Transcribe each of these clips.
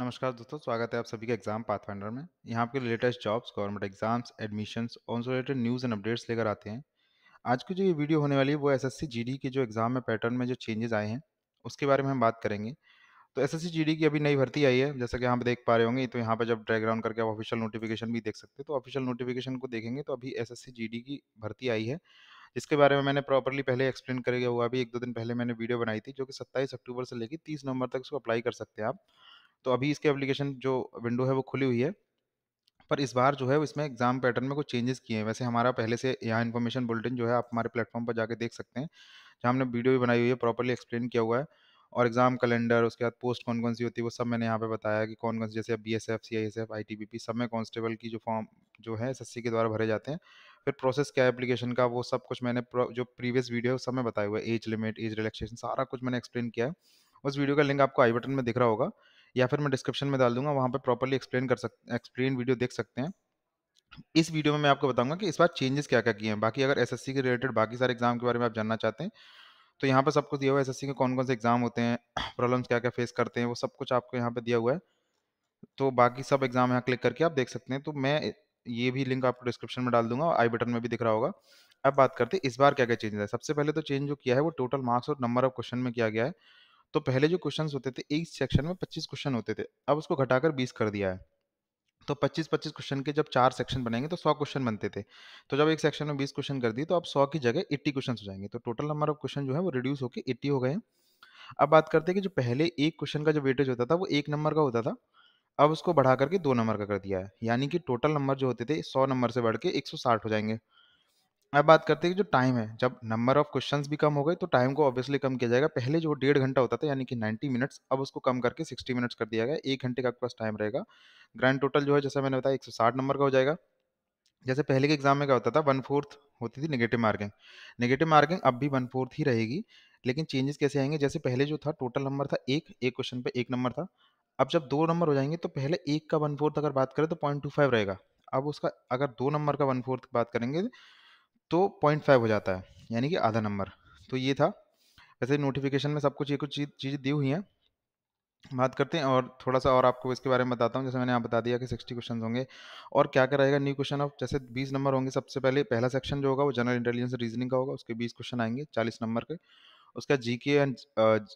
नमस्कार दोस्तों स्वागत है आप सभी के एग्जाम पाथफाइंडर में यहाँ आपके latest jobs government exams admission और रिलेटेड न्यूज़ एंड अपडेट्स लेकर आते हैं आज की जो ये वीडियो होने वाली है वो एसएससी जीडी के जो एग्ज़ाम में पैटर्न में जो चेंजेस आए हैं उसके बारे में हम बात करेंगे तो एस एस की अभी नई भर्ती आई है जैसा कि आप देख पा रहे होंगे तो यहाँ पर जब ड्रैग्राउंड करके आप ऑफिशियल नोटिफिकेशन भी देख सकते हैं तो ऑफिशियल नोटिफिकेशन को देखेंगे तो अभी एस एस की भर्ती आई है जिसके बारे में मैंने प्रॉपरली पहले एक्सप्लेन करेगा हुआ अभी एक दो दिन पहले मैंने वीडियो बनाई थी जो कि सत्ताईस अक्टूबर से लेकर तीस नवंबर तक उसको अप्लाई कर सकते हैं आप तो अभी इसके एप्लीकेशन जो विंडो है वो खुली हुई है पर इस बार जो है इसमें एग्जाम पैटर्न में कुछ चेंजेस किए हैं वैसे हमारा पहले से यहाँ इन्फॉर्मेशन बुलेटिन जो है आप हमारे प्लेटफॉर्म पर जाके देख सकते हैं जहाँ हमने वीडियो भी बनाई हुई है प्रॉपरली एक्सप्लेन किया हुआ है और एग्जाम कैलेंडर उसके बाद पोस्ट कौन कौन सी होती है वो सब मैंने यहाँ पे बताया कि कौन कौन सी जैसे B S F C I S F I T B P सब में कॉन्स्टेबल की जो फॉर्म जो है एस एस सी के द्वारा भरे जाते हैं फिर प्रोसेस क्या है एप्लीकेशन का वो सब कुछ मैंने जो प्रीवियस वीडियो है सब में बताया हुआ है एज लिमिट एज रिलैक्सेशन सारा कुछ मैंने एक्सप्लेन किया है उस वीडियो का लिंक आपको आई बटन में दिख रहा होगा या फिर मैं डिस्क्रिप्शन में डाल दूंगा वहाँ पर प्रॉपरली एक्सप्लेन कर सकते एक्सप्लेन वीडियो देख सकते हैं इस वीडियो में मैं आपको बताऊंगा कि इस बार चेंजेस क्या क्या किए हैं बाकी अगर एस के रिलेटेड बाकी सारे एग्जाम के बारे में आप जानना चाहते हैं तो यहाँ पर सब कुछ दिया हुआ है एस के कौन कौन से एग्जाम होते हैं प्रॉब्लम्स क्या क्या फेस करते हैं वो सब कुछ आपको यहाँ पर दिया हुआ है तो बाकी सब एग्जाम यहाँ क्लिक करके आप देख सकते हैं तो मैं ये भी लिंक आपको डिस्क्रिप्शन में डाल दूंगा आई बटन में भी दिख रहा होगा अब बात करते हैं इस बार क्या क्या चेंजेस है सबसे पहले तो चेंज जो किया है वो टोटल मार्क्स और नंबर ऑफ क्वेश्चन में किया गया है तो पहले जो क्वेश्चन होते थे एक सेक्शन में पच्चीस क्वेश्चन होते थे अब उसको घटाकर बीस कर दिया है तो 25-25 क्वेश्चन के जब चार सेक्शन बनेंगे तो 100 क्वेश्चन बनते थे तो जब एक सेक्शन में 20 क्वेश्चन कर दिए तो अब 100 की जगह 80 क्वेश्चन हो जाएंगे तो टोटल नंबर ऑफ क्वेश्चन जो है वो रिड्यूस होकर एट्टी हो गए अब बात करते हैं कि जो पहले एक क्वेश्चन का जो वेटेज होता था वो एक नंबर का होता था अब उसको बढ़ा करके दो नंबर का कर दिया है यानी कि टोटल नंबर जो होते थे सौ नंबर से बढ़ के एक हो जाएंगे अब बात करते हैं कि जो टाइम है जब नंबर ऑफ क्वेश्चंस भी कम हो गए तो टाइम को ऑब्वियसली कम किया जाएगा पहले जो डेढ़ घंटा होता था यानी कि 90 मिनट्स अब उसको कम करके 60 मिनट्स कर दिया गया एक घंटे का आपके पास टाइम रहेगा ग्रैंड टोटल जो है जैसा मैंने बताया साठ नंबर का हो जाएगा जैसे पहले के एग्जाम में क्या होता था वन फोर्थ होती थी नेगेटिव मार्किंग नेगेटिव मार्किंग अब भी वन फोर्थ ही रहेगी लेकिन चेंजेस कैसे आएंगे जैसे पहले जो था टोटल नंबर था एक एक क्वेश्चन पे एक नंबर था अब जब दो नंबर हो जाएंगे तो पहले एक का वन फोर्थ अगर बात करें तो पॉइंट टू फाइव रहेगा अब उसका अगर दो नंबर का वन फोर्थ बात करेंगे तो पॉइंट फाइव हो जाता है यानी कि आधा नंबर तो ये था वैसे नोटिफिकेशन में सब कुछ ये कुछ चीज़ चीज़ें दी हुई हैं बात करते हैं और थोड़ा सा और आपको इसके बारे में बताता हूँ जैसे मैंने आप बता दिया कि सिक्सटी क्वेश्चन होंगे और क्या क्या रहेगा न्यू क्वेश्चन ऑफ जैसे बीस नंबर होंगे सबसे पहले पहला सेक्शन जो होगा वो जनरल इंटेलिजेंस रीजनिंग का होगा उसके बीस क्वेश्चन आएंगे चालीस नंबर के उसका जी के एंड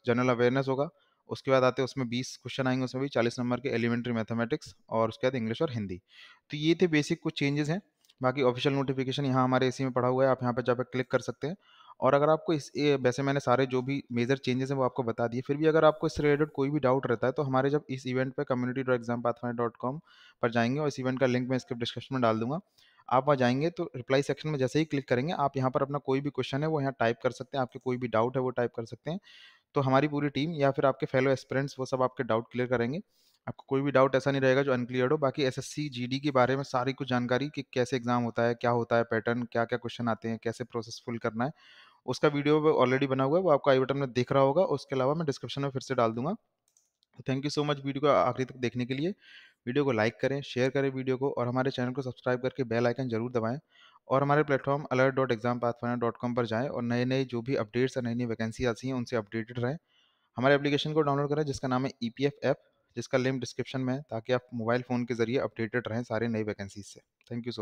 जनरल अवेयरनेस होगा उसके बाद आते हैं उसमें बीस क्वेश्चन आएंगे उसमें भी चालीस नंबर के एलिमेंट्री मैथमेटिक्स और उसके बाद इंग्लिश और हिंदी तो ये थे बेसिक कुछ चेंजेस हैं बाकी ऑफिशियल नोटिफिकेशन यहाँ हमारे इसी में पढ़ा हुआ है आप यहाँ पर जाकर क्लिक कर सकते हैं और अगर आपको इस वैसे मैंने सारे जो भी मेजर चेंजेस हैं वो आपको बता दिए फिर भी अगर आपको इससे रिलेटेड कोई भी डाउट रहता है तो हमारे जब इस इवेंट पर community dot exam pathfinder dot com पर जाएंगे और इस इवेंट का लिंक मैं इसके डिस्क्रिप्शन में डाल दूंगा आप वहाँ जाएंगे तो रिप्लाई सेक्शन में जैसे ही क्लिक करेंगे आप यहाँ पर अपना कोई भी क्वेश्चन है वो यहाँ टाइप कर सकते हैं आपके कोई भी डाउट है वो टाइप कर सकते हैं तो हमारी पूरी टीम या फिर आपके फेलो एक्सपेरेंट्स वो सब आपके डाउट क्लियर करेंगे आपको कोई भी डाउट ऐसा नहीं रहेगा जो अनक्लियर हो बाकी एस एस के बारे में सारी कुछ जानकारी कि कैसे एग्जाम होता है क्या होता है पैटर्न क्या क्या क्वेश्चन आते हैं कैसे प्रोसेस फुल करना है उसका वीडियो ऑलरेडी बना हुआ है वो आपको आई बटन में दिख रहा होगा उसके अलावा मैं डिस्क्रिप्शन में फिर से डाल दूंगा thank you so much video को आखिरी तक देखने के लिए वीडियो को लाइक करें शेयर करें वीडियो को और हमारे चैनल को सब्सक्राइब करके बेल आइकन जरूर दबाएं और हमारे platform alert dot exam pathfinder dot com पर जाएं और नए नए जो भी अपडेट्स और नई नई वैकेंसी आती हैं उनसे अपडेटेड रहें हमारे एप्लीकेशन को डाउनलोड करें जिसका नाम है ई पी एफ एफ जिसका लिंक डिस्क्रिप्शन में है ताकि आप मोबाइल फ़ोन के ज़रिए अपडेटेड रहें सारे नई वैकेंसीज से थैंक यू सो